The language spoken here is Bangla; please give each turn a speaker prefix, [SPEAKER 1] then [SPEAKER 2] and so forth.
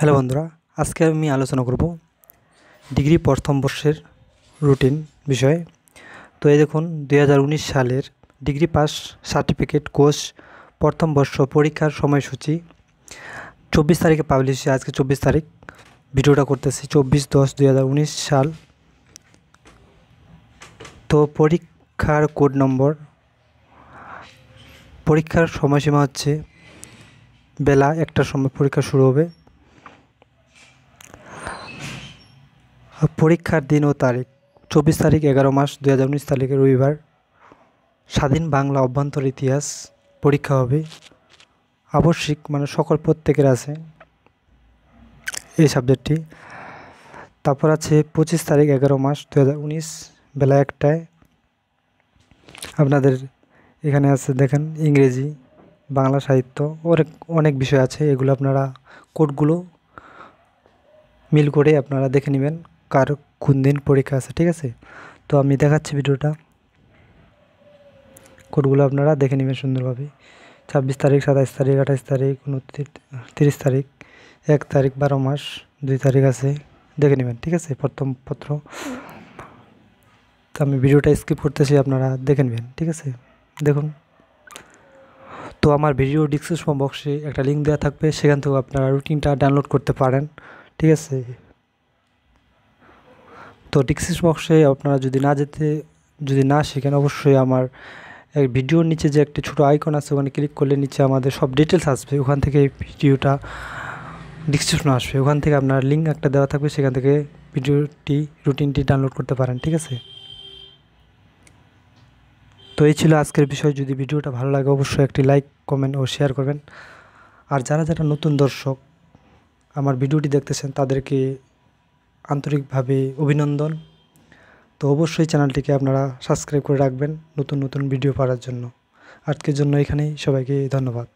[SPEAKER 1] হ্যালো বন্ধুরা আজকে আমি আলোচনা করব ডিগ্রি প্রথম বর্ষের রুটিন বিষয়ে তো এই দেখুন দুই সালের ডিগ্রি পাস সার্টিফিকেট কোর্স প্রথম বর্ষ পরীক্ষার সময়সূচি চব্বিশ তারিখে পাবলিশ আজকে চব্বিশ তারিখ ভিডিওটা করতেছি চব্বিশ দশ দুই সাল তো পরীক্ষার কোড নম্বর পরীক্ষার সময়সীমা হচ্ছে বেলা একটার সময় পরীক্ষা শুরু হবে পরীক্ষার দিন ও তারিখ চব্বিশ তারিখ এগারো মাস দু হাজার উনিশ তারিখে রবিবার স্বাধীন বাংলা অভ্যন্তর ইতিহাস পরীক্ষা হবে আবশ্যিক মানে সকল প্রত্যেকের আছে এই সাবজেক্টটি তারপর আছে পঁচিশ তারিখ এগারো মাস দু হাজার উনিশ বেলা একটায় আপনাদের এখানে আছে দেখেন ইংরেজি বাংলা সাহিত্য অনেক অনেক বিষয় আছে এগুলো আপনারা কোডগুলো মিল করে আপনারা দেখে নেবেন কার কোন দিন পরীক্ষা আছে ঠিক আছে তো আমি দেখাচ্ছি ভিডিওটা কোডগুলো আপনারা দেখে নেবেন সুন্দরভাবে ছাব্বিশ তারিখ সাতাইশ তারিখ আঠাইশ তারিখ উনত্রিশ তিরিশ তারিখ এক তারিখ বারো মাস দুই তারিখ আছে দেখে নেবেন ঠিক আছে প্রথম পত্র তো আমি ভিডিওটা স্কিপ করতেছি আপনারা দেখে নেবেন ঠিক আছে দেখুন তো আমার ভিডিও ডিসক্রিপশন বক্সে একটা লিঙ্ক দেওয়া থাকবে সেখান থেকেও আপনারা রুটিনটা ডাউনলোড করতে পারেন ঠিক আছে তো ডিক্সিস বক্সে আপনারা যদি না যেতে যদি না শেখেন অবশ্যই আমার এক ভিডিওর নিচে যে একটি ছোট আইকন আছে ওখানে ক্লিক করলে নিচে আমাদের সব ডিটেলস আসবে ওখান থেকে ভিডিওটা ডিসক্রিপশন আসবে ওখান থেকে আপনার লিঙ্ক একটা দেওয়া থাকবে সেখান থেকে ভিডিওটি রুটিনটি ডাউনলোড করতে পারেন ঠিক আছে তো এই ছিল আজকের বিষয় যদি ভিডিওটা ভালো লাগে অবশ্যই একটি লাইক কমেন্ট ও শেয়ার করবেন আর যারা যারা নতুন দর্শক আমার ভিডিওটি দেখতেছেন তাদেরকে আন্তরিকভাবে অভিনন্দন তো অবশ্যই চ্যানেলটিকে আপনারা সাবস্ক্রাইব করে রাখবেন নতুন নতুন ভিডিও পাওয়ার জন্য আজকের জন্য এখানেই সবাইকে ধন্যবাদ